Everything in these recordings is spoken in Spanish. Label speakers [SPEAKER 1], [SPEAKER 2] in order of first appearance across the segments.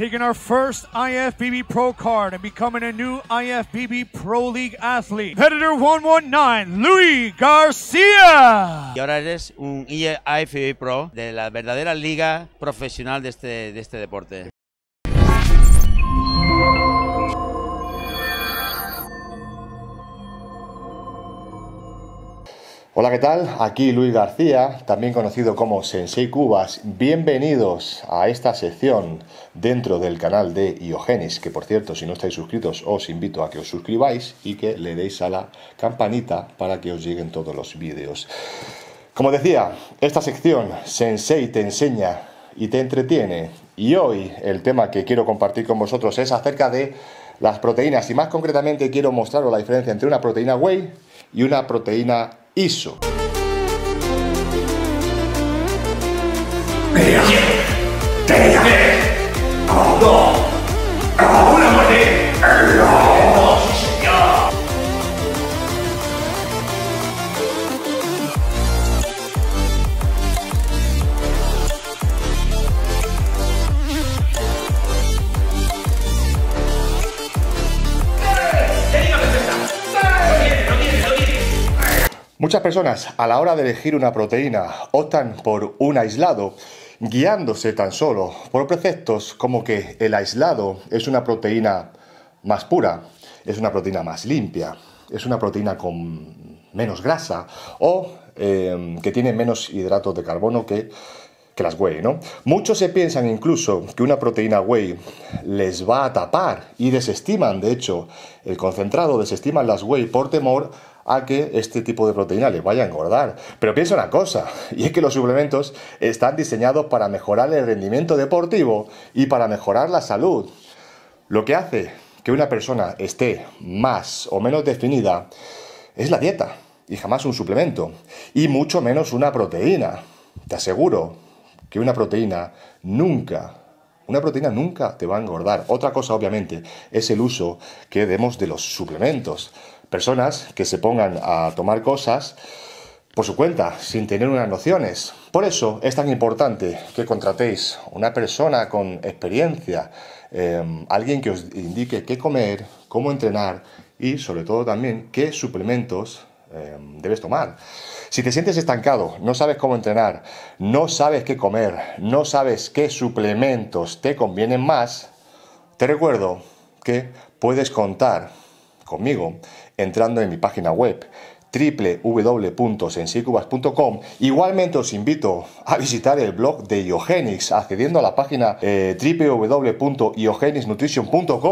[SPEAKER 1] taking our first IFBB Pro card and becoming a new IFBB Pro League athlete. Competitor 119, Luis García. Y ahora eres un IFBB Pro de la verdadera liga profesional de este, de este deporte. Hola, ¿qué tal? Aquí Luis García, también conocido como Sensei Cubas. Bienvenidos a esta sección dentro del canal de Iogenis que por cierto, si no estáis suscritos, os invito a que os suscribáis y que le deis a la campanita para que os lleguen todos los vídeos. Como decía, esta sección Sensei te enseña y te entretiene. Y hoy el tema que quiero compartir con vosotros es acerca de las proteínas y más concretamente quiero mostraros la diferencia entre una proteína whey y una proteína hizo. Muchas personas a la hora de elegir una proteína optan por un aislado guiándose tan solo por preceptos como que el aislado es una proteína más pura, es una proteína más limpia, es una proteína con menos grasa o em, que tiene menos hidratos de carbono que, que las whey, Muchos se piensan incluso que una proteína whey les va a tapar y desestiman, de hecho, el concentrado, desestiman las whey por temor a que este tipo de proteína le vaya a engordar. Pero piensa una cosa, y es que los suplementos están diseñados para mejorar el rendimiento deportivo y para mejorar la salud. Lo que hace que una persona esté más o menos definida es la dieta, y jamás un suplemento, y mucho menos una proteína. Te aseguro que una proteína nunca una proteína nunca te va a engordar. Otra cosa, obviamente, es el uso que demos de los suplementos personas que se pongan a tomar cosas por su cuenta, sin tener unas nociones. Por eso es tan importante que contratéis una persona con experiencia, eh, alguien que os indique qué comer, cómo entrenar y sobre todo también qué suplementos eh, debes tomar. Si te sientes estancado, no sabes cómo entrenar, no sabes qué comer, no sabes qué suplementos te convienen más, te recuerdo que puedes contar conmigo entrando en mi página web www.sensicubas.com. Igualmente os invito a visitar el blog de Iogenix accediendo a la página eh,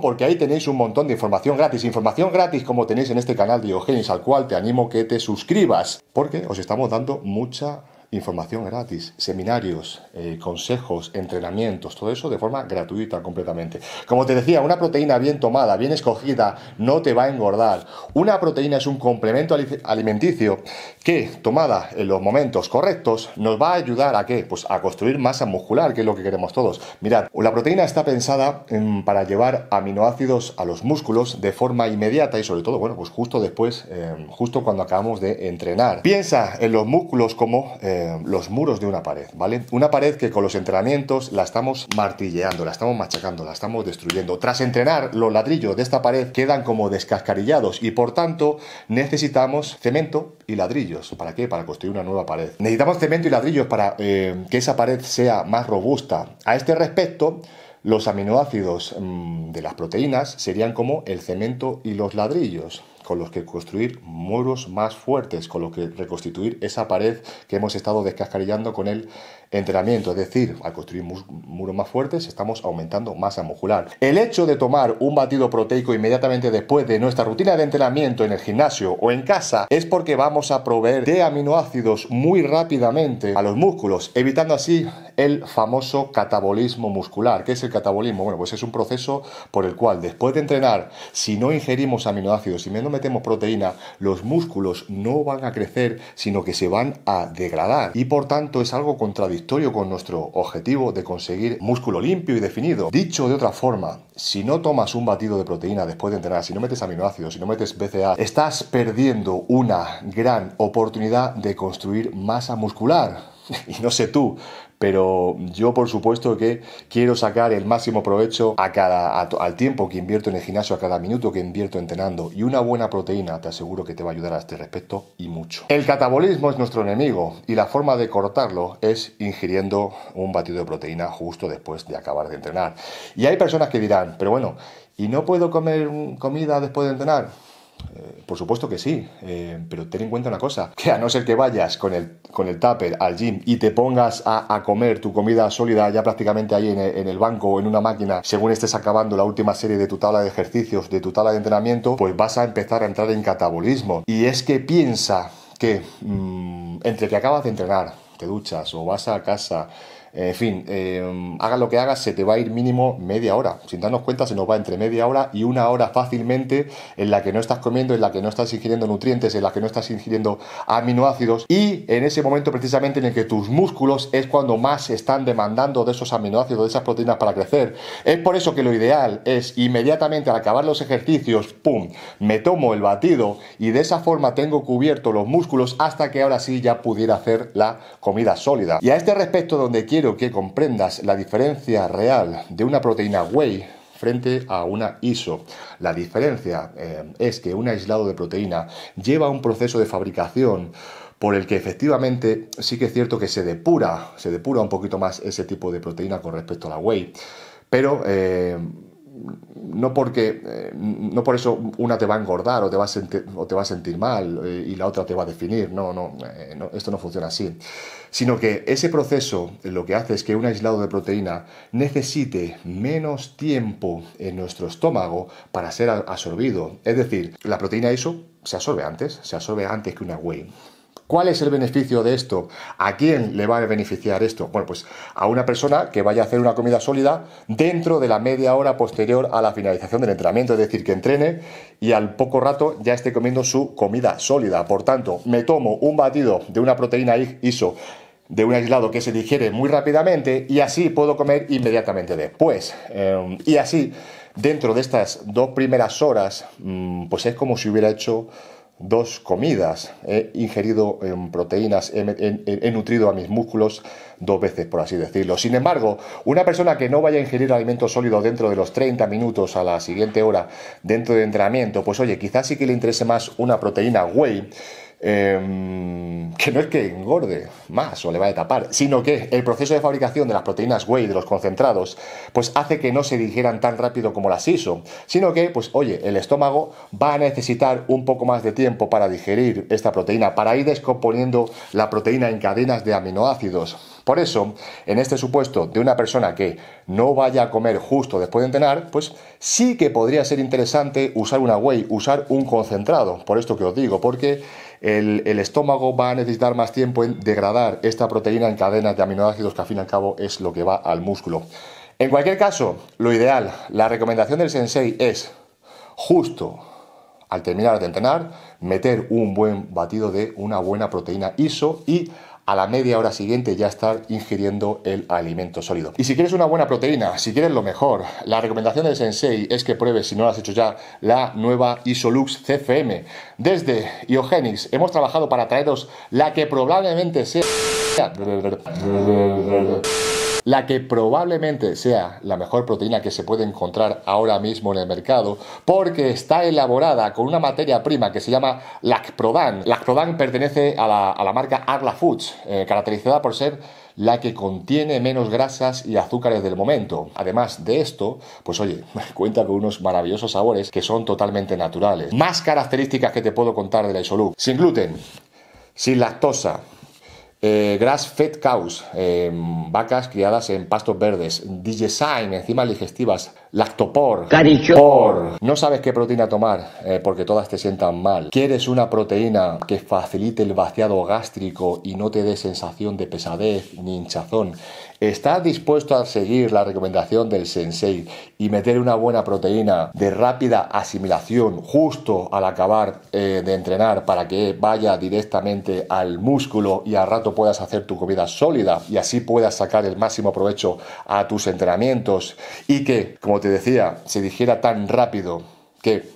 [SPEAKER 1] porque ahí tenéis un montón de información gratis, información gratis como tenéis en este canal de Iogenix al cual te animo que te suscribas porque os estamos dando mucha información gratis, seminarios, eh, consejos, entrenamientos, todo eso de forma gratuita completamente. Como te decía, una proteína bien tomada, bien escogida, no te va a engordar. Una proteína es un complemento alimenticio que, tomada en los momentos correctos, nos va a ayudar a qué? Pues a construir masa muscular, que es lo que queremos todos. Mirad, la proteína está pensada mm, para llevar aminoácidos a los músculos de forma inmediata y sobre todo, bueno, pues justo después, eh, justo cuando acabamos de entrenar. Piensa en los músculos como... Eh, eh, los muros de una pared, ¿vale? Una pared que con los entrenamientos la estamos martilleando, la estamos machacando, la estamos destruyendo. Tras entrenar, los ladrillos de esta pared quedan como descascarillados y por tanto necesitamos cemento y ladrillos. ¿Para qué? Para construir una nueva pared. Necesitamos cemento y ladrillos para eh, que esa pared sea más robusta. A este respecto, los aminoácidos mm, de las proteínas serían como el cemento y los ladrillos con los que construir muros más fuertes, con los que reconstituir esa pared que hemos estado descascarillando con el entrenamiento. Es decir, al construir muros más fuertes estamos aumentando masa muscular. El hecho de tomar un batido proteico inmediatamente después de nuestra rutina de entrenamiento en el gimnasio o en casa es porque vamos a proveer de aminoácidos muy rápidamente a los músculos, evitando así el famoso catabolismo muscular. ¿Qué es el catabolismo? Bueno, pues es un proceso por el cual después de entrenar, si no ingerimos aminoácidos y menos metemos proteína, los músculos no van a crecer, sino que se van a degradar. Y por tanto es algo contradictorio con nuestro objetivo de conseguir músculo limpio y definido. Dicho de otra forma, si no tomas un batido de proteína después de entrenar, si no metes aminoácidos, si no metes BCA, estás perdiendo una gran oportunidad de construir masa muscular. Y no sé tú, pero yo por supuesto que quiero sacar el máximo provecho a cada, al tiempo que invierto en el gimnasio, a cada minuto que invierto entrenando y una buena proteína te aseguro que te va a ayudar a este respecto y mucho. El catabolismo es nuestro enemigo y la forma de cortarlo es ingiriendo un batido de proteína justo después de acabar de entrenar. Y hay personas que dirán, pero bueno, ¿y no puedo comer comida después de entrenar? Eh, por supuesto que sí, eh, pero ten en cuenta una cosa, que a no ser que vayas con el, con el tupper al gym y te pongas a, comer tu comida sólida ya prácticamente ahí en el, banco o en una máquina, según estés acabando la última serie de tu tabla de ejercicios, de tu tabla de entrenamiento, pues vas a empezar a entrar en catabolismo. Y es que piensa que mm, entre que acabas de entrenar, te duchas o vas a casa, eh, en fin, eh, hagas lo que hagas, se te va a ir mínimo media hora. Sin darnos cuenta, se nos va entre media hora y una hora fácilmente en la que no estás comiendo, en la que no estás ingiriendo nutrientes, en la que no estás ingiriendo aminoácidos. Y en ese momento precisamente en el que tus músculos es cuando más están demandando de esos aminoácidos, de esas proteínas para crecer. Es por eso que lo ideal es inmediatamente al acabar los ejercicios, ¡pum!, me tomo el batido y de esa forma tengo cubierto los músculos hasta que ahora sí ya pudiera hacer la comida sólida. Y a este respecto, donde quiero que comprendas la diferencia real de una proteína whey frente a una ISO. La diferencia eh, es que un aislado de proteína lleva un proceso de fabricación por el que efectivamente sí que es cierto que se depura, se depura un poquito más ese tipo de proteína con respecto a la whey, pero eh, no porque eh, no por eso una te va a engordar o te va a sentir, o te a sentir mal eh, y la otra te va a definir. No, eh, no, esto no funciona así. Sino que ese proceso lo que hace es que un aislado de proteína necesite menos tiempo en nuestro estómago para ser absorbido. Es decir, la proteína eso se absorbe antes, se absorbe antes que una whey. ¿Cuál es el beneficio de esto? ¿A quién le va a beneficiar esto? Bueno, pues a una persona que vaya a hacer una comida sólida dentro de la media hora posterior a la finalización del entrenamiento, es decir, que entrene y al poco rato ya esté comiendo su comida sólida. Por tanto, me tomo un batido de una proteína ISO de un aislado que se digiere muy rápidamente y así puedo comer inmediatamente después. Eh, y así, dentro de estas dos primeras horas, mm, pues es como si hubiera hecho dos comidas. He ingerido en em, proteínas, he, nutrido a mis músculos dos veces, por así decirlo. Sin embargo, una persona que no vaya a ingerir alimentos sólido dentro de los 30 minutos a la siguiente hora dentro de entrenamiento, pues oye, quizás sí que le interese más una proteína whey Em, que no es que engorde más o le va a tapar, sino que el proceso de fabricación de las proteínas whey, de los concentrados, pues hace que no se digieran tan rápido como las ISO, sino que, pues oye, el estómago va a necesitar un poco más de tiempo para digerir esta proteína, para ir descomponiendo la proteína en cadenas de aminoácidos por eso, en este supuesto de una persona que no vaya a comer justo después de entrenar, pues sí que podría ser interesante usar una whey, usar un concentrado, por esto que os digo, porque el, estómago va a necesitar más tiempo en degradar esta proteína en cadenas de aminoácidos que al fin y al cabo es lo que va al músculo. En cualquier caso, lo ideal, la recomendación del sensei es justo al terminar de entrenar, meter un buen batido de una buena proteína ISO y a la media hora siguiente ya estar ingiriendo el alimento sólido. Y si quieres una buena proteína, si quieres lo mejor, la recomendación del sensei es que pruebes, si no lo has hecho ya, la nueva Isolux CFM. Desde Iogenix hemos trabajado para traeros la que probablemente sea la que probablemente sea la mejor proteína que se puede encontrar ahora mismo en el mercado, porque está elaborada con una materia prima que se llama lacprodan. Lacprodan pertenece a la, marca Arla Foods, eh, caracterizada por ser la que contiene menos grasas y azúcares del momento. Además de esto, pues oye, cuenta con unos maravillosos sabores que son totalmente naturales. Más características que te puedo contar de la Isolú. Sin gluten, sin lactosa, eh, grass-fed cows, eh, vacas criadas en pastos verdes, Digesign, enzimas digestivas, lactopor, por. No sabes qué proteína tomar eh, porque todas te sientan mal. Quieres una proteína que facilite el vaciado gástrico y no te dé sensación de pesadez ni hinchazón. ¿Está dispuesto a seguir la recomendación del sensei y meter una buena proteína de rápida asimilación justo al acabar eh, de entrenar para que vaya directamente al músculo y al rato puedas hacer tu comida sólida y así puedas sacar el máximo provecho a tus entrenamientos y que, como te decía, se dijera tan rápido que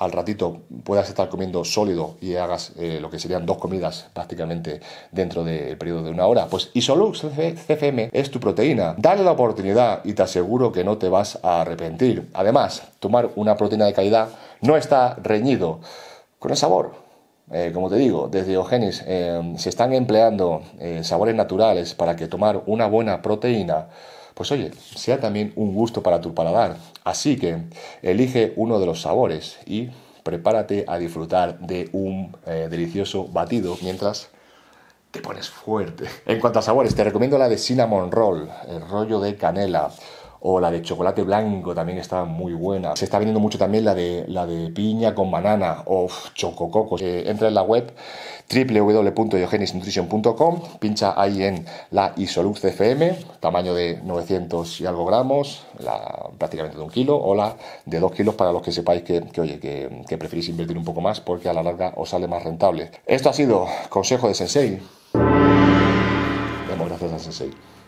[SPEAKER 1] al ratito puedas estar comiendo sólido y hagas eh, lo que serían dos comidas prácticamente dentro del periodo de una hora, pues Isolux CFM es tu proteína. Dale la oportunidad y te aseguro que no te vas a arrepentir. Además, tomar una proteína de calidad no está reñido con el sabor. Eh, como te digo, desde Eugenis eh, se están empleando sabores naturales para que tomar una buena proteína pues oye, sea también un gusto para tu paladar. Así que elige uno de los sabores y prepárate a disfrutar de un eh, delicioso batido mientras te pones fuerte. En cuanto a sabores, te recomiendo la de cinnamon roll, el rollo de canela, o la de chocolate blanco también está muy buena. Se está vendiendo mucho también la de, la de piña con banana o chocococo. Eh, entra en la web www.eogenisnutrition.com pincha ahí en la Isolux CFM, tamaño de 900 y algo gramos, la, prácticamente de un kilo, o la de 2 kilos para los que sepáis que, oye, que, que preferís invertir un poco más porque a la larga os sale más rentable. Esto ha sido consejo de Sensei. Demos gracias a Sensei.